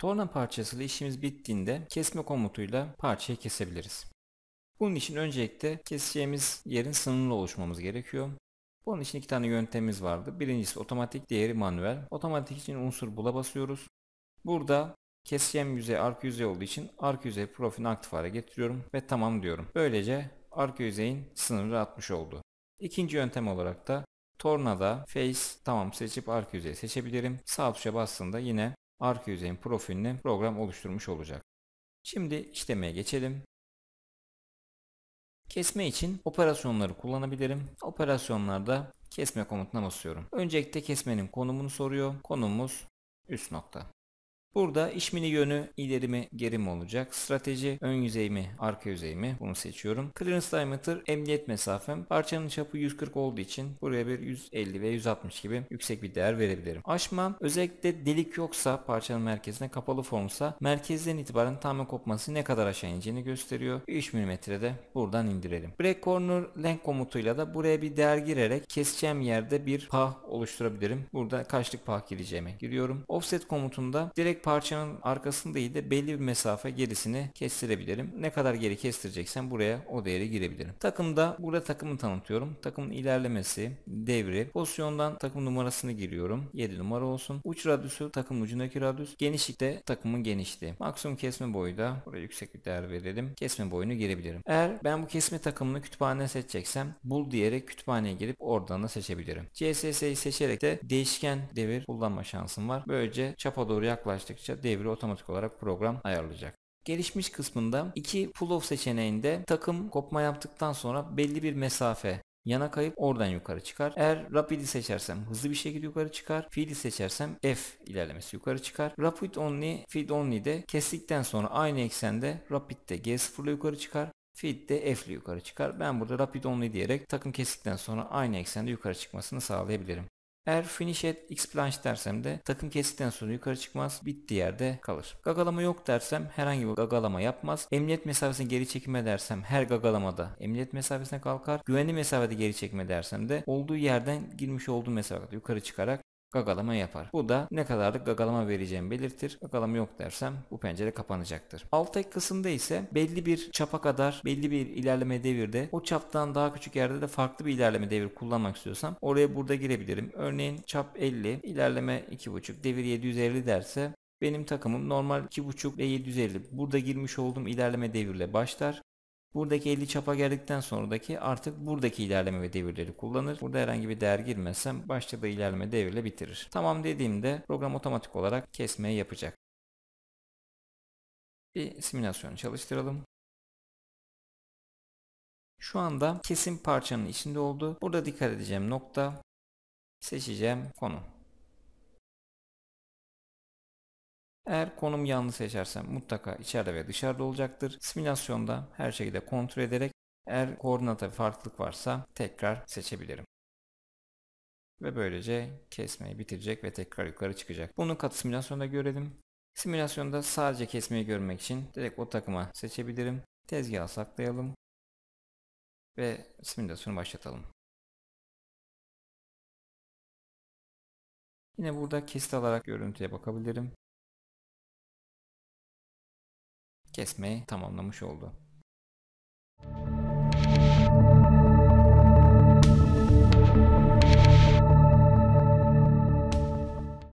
Torna parçası ile işimiz bittiğinde kesme komutuyla parçayı kesebiliriz. Bunun için öncelikle keseceğimiz yerin sınırlı oluşmamız gerekiyor. Bunun için iki tane yöntemimiz vardı. Birincisi otomatik, diğeri manuel. Otomatik için unsur bula basıyoruz. Burada keseceğim yüzey arka yüzey olduğu için arka yüzey profilini aktif hale getiriyorum ve tamam diyorum. Böylece arka yüzeyin sınırı atmış oldu. İkinci yöntem olarak da tornada face tamam seçip arka yüzeyi seçebilirim. Sağ tuşa bastığımda yine arka yüzeyin profiline program oluşturmuş olacak. Şimdi işlemeye geçelim. Kesme için operasyonları kullanabilirim. Operasyonlarda kesme komutuna basıyorum. Öncelikle kesmenin konumunu soruyor. Konumumuz üst nokta. Burada iş mini yönü ileri mi geri mi olacak? Strateji ön yüzey mi arka yüzey mi? Bunu seçiyorum. Clearance diameter emniyet mesafem. Parçanın çapı 140 olduğu için buraya bir 150 ve 160 gibi yüksek bir değer verebilirim. Aşma özellikle delik yoksa parçanın merkezine kapalı formsa merkezden itibaren tamamen kopması ne kadar aşağı ineceğini gösteriyor. 3 mm de buradan indirelim. Break corner length komutuyla da buraya bir değer girerek keseceğim yerde bir pah oluşturabilirim. Burada kaçlık pah gireceğime giriyorum. Offset komutunda direkt parçanın arkasını değil de belli bir mesafe gerisini kestirebilirim. Ne kadar geri kestireceksen buraya o değeri girebilirim. Takımda burada takımı tanıtıyorum. Takımın ilerlemesi, devri, pozisyondan takım numarasını giriyorum. 7 numara olsun. Uç radyusu takım ucundaki radyus. Genişlikte takımın genişliği. Maksimum kesme boyu da buraya yüksek bir değer verelim. Kesme boyunu girebilirim. Eğer ben bu kesme takımını kütüphaneye seçeceksem bul diyerek kütüphaneye girip oradan da seçebilirim. CSS'yi seçerek de değişken devir kullanma şansım var. Böylece çapa doğru yaklaştık yaklaştıkça devri otomatik olarak program ayarlayacak. Gelişmiş kısmında iki pull-off seçeneğinde takım kopma yaptıktan sonra belli bir mesafe yana kayıp oradan yukarı çıkar. Eğer rapid'i seçersem hızlı bir şekilde yukarı çıkar. Feed'i seçersem F ilerlemesi yukarı çıkar. Rapid only, feed only de kestikten sonra aynı eksende rapid de G sıfırla yukarı çıkar. Feed de F ile yukarı çıkar. Ben burada rapid only diyerek takım kestikten sonra aynı eksende yukarı çıkmasını sağlayabilirim. Eğer finish at x plunge dersem de takım kesitten sonra yukarı çıkmaz. Bitti yerde kalır. Gagalama yok dersem herhangi bir gagalama yapmaz. Emniyet mesafesini geri çekme dersem her gagalamada emniyet mesafesine kalkar. Güvenli mesafede geri çekme dersem de olduğu yerden girmiş olduğu mesafede yukarı çıkarak gagalama yapar. Bu da ne kadarlık gagalama vereceğimi belirtir. Gagalama yok dersem bu pencere kapanacaktır. Alt ek kısımda ise belli bir çapa kadar belli bir ilerleme devirde o çaptan daha küçük yerde de farklı bir ilerleme devir kullanmak istiyorsam oraya burada girebilirim. Örneğin çap 50, ilerleme 2.5, devir 750 derse benim takımım normal 2.5 ve 750 burada girmiş olduğum ilerleme devirle başlar. Buradaki 50 çapa geldikten sonraki artık buradaki ilerleme ve devirleri kullanır. Burada herhangi bir değer girmezsem başladığı ilerleme devirle bitirir. Tamam dediğimde program otomatik olarak kesmeye yapacak. Bir simülasyon çalıştıralım. Şu anda kesim parçanın içinde oldu. Burada dikkat edeceğim nokta seçeceğim konu. Eğer konum yanlış seçersem mutlaka içeride ve dışarıda olacaktır. Simülasyonda her şeyi de kontrol ederek eğer koordinata farklılık varsa tekrar seçebilirim. Ve böylece kesmeyi bitirecek ve tekrar yukarı çıkacak. Bunu katı simülasyonda görelim. Simülasyonda sadece kesmeyi görmek için direkt o takıma seçebilirim. Tezgahı saklayalım. Ve simülasyonu başlatalım. Yine burada kesit alarak görüntüye bakabilirim kesmeyi tamamlamış oldu.